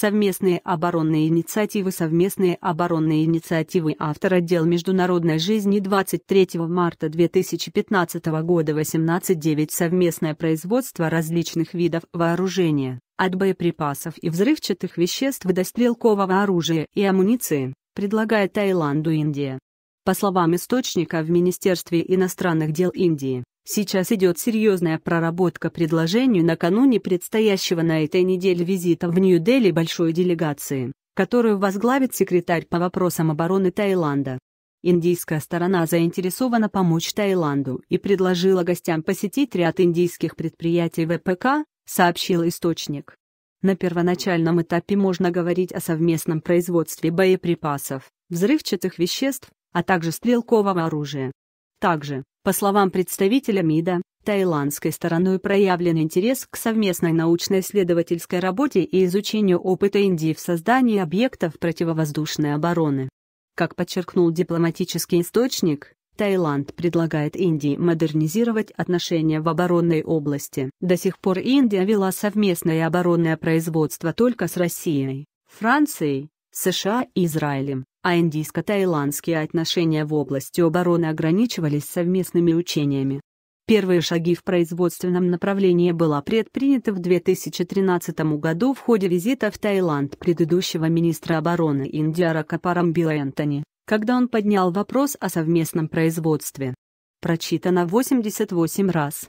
совместные оборонные инициативы Совместные оборонные инициативы автор отдел международной жизни 23 марта 2015 года 18.9 Совместное производство различных видов вооружения, от боеприпасов и взрывчатых веществ до стрелкового оружия и амуниции, предлагает Таиланду Индия. По словам источника в Министерстве иностранных дел Индии, Сейчас идет серьезная проработка предложений накануне предстоящего на этой неделе визита в Нью-Дели большой делегации, которую возглавит секретарь по вопросам обороны Таиланда. Индийская сторона заинтересована помочь Таиланду и предложила гостям посетить ряд индийских предприятий ВПК, сообщил источник. На первоначальном этапе можно говорить о совместном производстве боеприпасов, взрывчатых веществ, а также стрелкового оружия. Также, по словам представителя МИДа, тайландской стороной проявлен интерес к совместной научно-исследовательской работе и изучению опыта Индии в создании объектов противовоздушной обороны. Как подчеркнул дипломатический источник, Таиланд предлагает Индии модернизировать отношения в оборонной области. До сих пор Индия вела совместное оборонное производство только с Россией, Францией, США и Израилем, а индийско-таиландские отношения в области обороны ограничивались совместными учениями. Первые шаги в производственном направлении была предприняты в 2013 году в ходе визита в Таиланд предыдущего министра обороны Индии Ракапарамбила Энтони, когда он поднял вопрос о совместном производстве. Прочитано 88 раз.